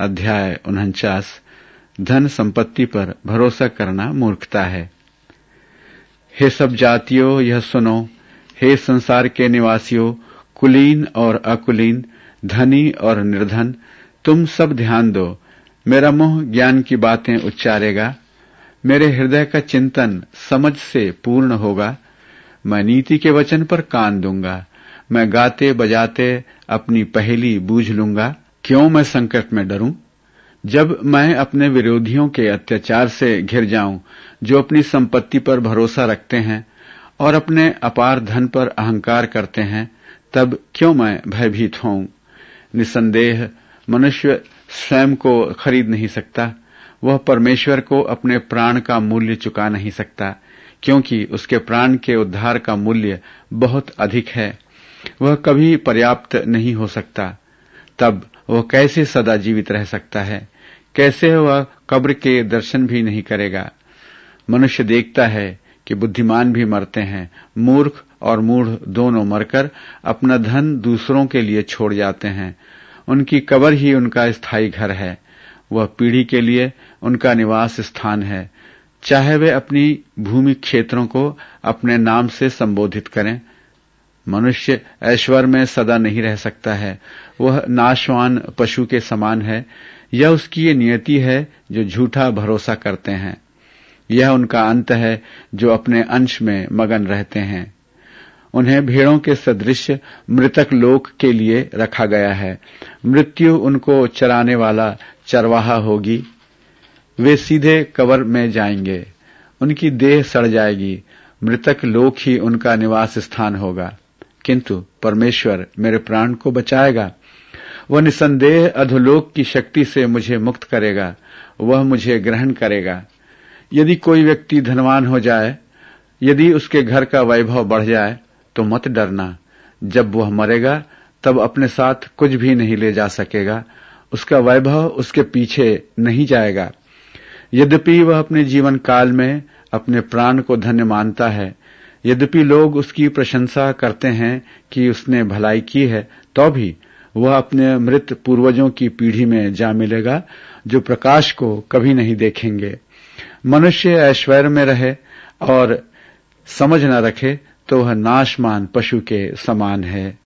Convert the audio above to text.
अध्याय उनचास धन संपत्ति पर भरोसा करना मूर्खता है हे सब जातियों यह सुनो हे संसार के निवासियों कुलीन और अकुलीन धनी और निर्धन तुम सब ध्यान दो मेरा मुंह ज्ञान की बातें उच्चारेगा मेरे हृदय का चिंतन समझ से पूर्ण होगा मैं नीति के वचन पर कान दूंगा मैं गाते बजाते अपनी पहेली बूझ लूंगा क्यों मैं संकट में डरूं जब मैं अपने विरोधियों के अत्याचार से घिर जाऊं जो अपनी संपत्ति पर भरोसा रखते हैं और अपने अपार धन पर अहंकार करते हैं तब क्यों मैं भयभीत हूं निसंदेह मनुष्य स्वयं को खरीद नहीं सकता वह परमेश्वर को अपने प्राण का मूल्य चुका नहीं सकता क्योंकि उसके प्राण के उद्धार का मूल्य बहुत अधिक है वह कभी पर्याप्त नहीं हो सकता तब वह कैसे सदा जीवित रह सकता है कैसे वह कब्र के दर्शन भी नहीं करेगा मनुष्य देखता है कि बुद्धिमान भी मरते हैं मूर्ख और मूढ़ दोनों मरकर अपना धन दूसरों के लिए छोड़ जाते हैं उनकी कब्र ही उनका स्थायी घर है वह पीढ़ी के लिए उनका निवास स्थान है चाहे वे अपनी भूमि क्षेत्रों को अपने नाम से संबोधित करें मनुष्य ऐश्वर्य में सदा नहीं रह सकता है वह नाशवान पशु के समान है यह उसकी ये नियति है जो झूठा भरोसा करते हैं यह उनका अंत है जो अपने अंश में मगन रहते हैं उन्हें भेड़ों के सदृश मृतक लोक के लिए रखा गया है मृत्यु उनको चराने वाला चरवाहा होगी वे सीधे कवर में जाएंगे उनकी देह सड़ जाएगी मृतक लोक ही उनका निवास स्थान होगा किंतु परमेश्वर मेरे प्राण को बचाएगा वह निसंदेह अधोलोक की शक्ति से मुझे मुक्त करेगा वह मुझे ग्रहण करेगा यदि कोई व्यक्ति धनवान हो जाए यदि उसके घर का वैभव बढ़ जाए तो मत डरना जब वह मरेगा तब अपने साथ कुछ भी नहीं ले जा सकेगा उसका वैभव उसके पीछे नहीं जाएगा यद्यपि वह अपने जीवन काल में अपने प्राण को धन्य मानता है यद्यपि लोग उसकी प्रशंसा करते हैं कि उसने भलाई की है तो भी वह अपने मृत पूर्वजों की पीढ़ी में जा मिलेगा जो प्रकाश को कभी नहीं देखेंगे मनुष्य ऐश्वर्य में रहे और समझ न रखे तो वह नाशमान पशु के समान है